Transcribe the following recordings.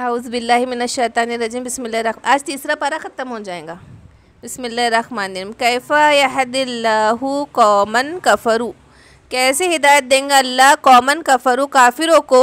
हाउज़बिल्लाशैतानरजीम बसमिल्ल आज तीसरा पारा ख़त्म हो जाएगा बसमिल्लर कैफ़ा यहदिल्लाहु कौमन कफ़रू कैसे हिदायत देंगे अल्लाह कौमन कफ़रू काफिरों को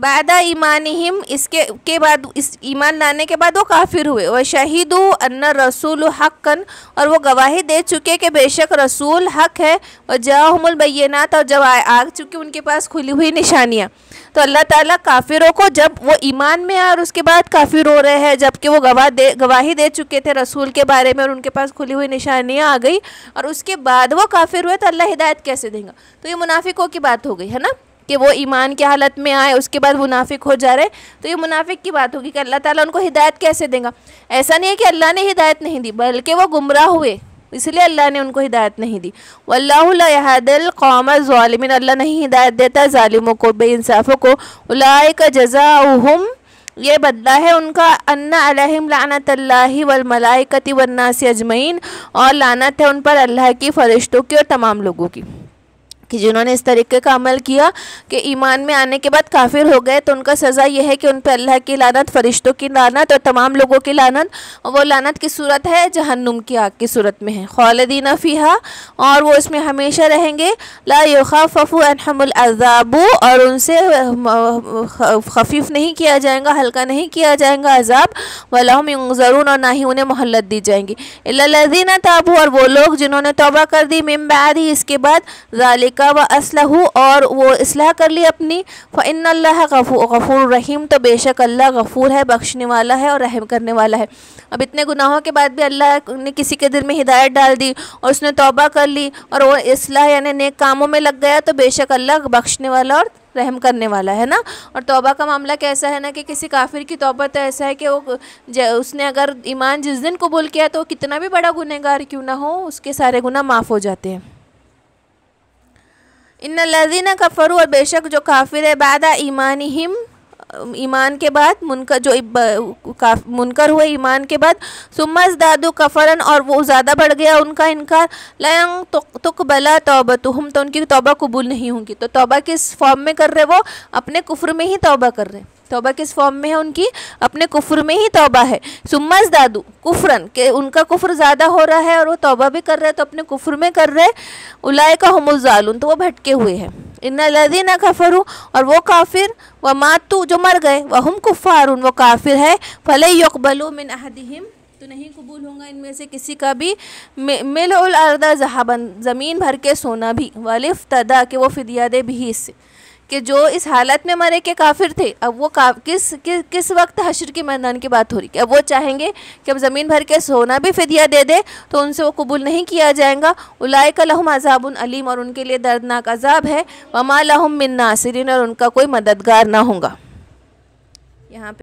बादा ईमान इसके के बाद इस ईमान लाने के बाद वो काफिर हुए वह शहीद अन्ना रसूल हक़न और वो गवाही दे चुके कि बेशक रसूल हक है और जहमुल और जब आ, चुके उनके पास खुली हुई निशानियाँ तो अल्लाह ताला काफिरों को जब वो ईमान में आए और उसके बाद काफिर हो रहे हैं जबकि वो गवाह दे गवाही दे चुके थे रसूल के बारे में और उनके पास खुली हुई निशानियाँ आ गई और उसके बाद वो काफिर हुए तो अल्लाह हिदायत कैसे देंगे तो ये मुनाफिकों की बात हो गई है ना कि वो ईमान की हालत में आए उसके बाद मुनाफिक हो जा रहे तो ये मुनाफिक की बात होगी कि अल्लाह ताला उनको हिदायत कैसे देगा ऐसा नहीं है कि अल्लाह ने हिदायत नहीं दी बल्कि वो गुमराह हुए इसलिए अल्लाह ने उनको हिदायत नहीं दी वल्लाहदल कौम ालमिन अल्लाह नहीं हिदायत देता ालिमों को बेानसाफ़ों को उलाय का जजाहम ये बदला है उनका अन्ना अलहम लानत वलमलाकती वन्नासी अजमैन और लानत है उन पर अल्लाह की फ़रिश्तों की और तमाम लोगों की कि जिन्होंने इस तरीके का अमल किया कि ईमान में आने के बाद काफिर हो गए तो उनका सज़ा यह है कि उन पर अल्लाह की लानत फरिश्तों की लानत और तमाम लोगों की लानत वो लानत की सूरत है जहन्नुम की आग की सूरत में है खालदीना फ़ीहा और वो इसमें हमेशा रहेंगे ला यूफ़ाफ़ुलजाबू और उनसे खफीफ नहीं किया जाएगा हल्का नहीं किया जाएगा अजाब वलहम और ना ही उन्हें मोहलत दी जाएंगी लजीना ताबू और वो लोग जिन्होंने तोबा कर दी मिम्बारी इसके बाद जालिका का व असलहू और वो इसलाह कर ली अपनी फ़िन अल्लाह गफ़ूर रहीम तो बेशक अल्लाह गफ़ूर है बख्शने वाला है और रहम करने वाला है अब इतने गुनाहों के बाद भी अल्लाह ने किसी के दिल में हिदायत डाल दी और उसने तोबा कर ली और वो इसलाह यानी नेक कामों में लग गया तो बेशक अल्लाह बख्शने वाला और रहम करने वाला है ना और तोबा का मामला कैसा है ना कि किसी काफिर की तौबा तो ऐसा है कि वो उसने अगर ईमान जिस दिन कबूल किया तो कितना भी बड़ा गुनहगार क्यों ना हो उसके सारे गुनाह माफ़ हो जाते हैं इन लजीना कफ़रू और बेशक जो काफिर है बादा ईमानी हिम ईमान के बाद मुनकर जो मुनकर हुए ईमान के बाद सुमस दादू कफरन और वो ज़्यादा बढ़ गया उनका इनकार लयंग तुकबला बला तोबा तो हम तो उनकी तोबा कबूल नहीं होंगी तो तोबा किस फॉर्म में कर रहे वो अपने कुफर में ही तोबा कर रहे तोबा किस फॉर्म में है उनकी अपने कुफर में ही तोबा है सुमस दादू कुफरन के उनका कुफर ज़्यादा हो रहा है और वो तोबा भी कर रहे हैं तो अपने कुफर में कर रहे उलाय का हमजालून तो वो भटके हुए हैं इन लदीना कफरू और वो काफिर व मातू जो मर गए वह हम कुफ़ारून वो काफिर है फले यकबलू मिन अहदिहिम तो नहीं कबूल होगा इनमें से किसी का भी मिल उल अर्दा जहाबन ज़मीन भर के सोना भी वालिफ तदा के वो दे भी इससे कि जो इस हालत में मरे के काफिर थे अब वो का, किस कि, किस वक्त हशर के मैदान की बात हो रही है अब वो चाहेंगे कि अब ज़मीन भर के सोना भी फिदिया दे दें तो उनसे वो कबूल नहीं किया जाएगा उलाय का लहम अजाबन अलीम और उनके लिए दर्दनाक अजाब है वमा लहम मिन नासरीन और उनका कोई मददगार ना होगा यहाँ पर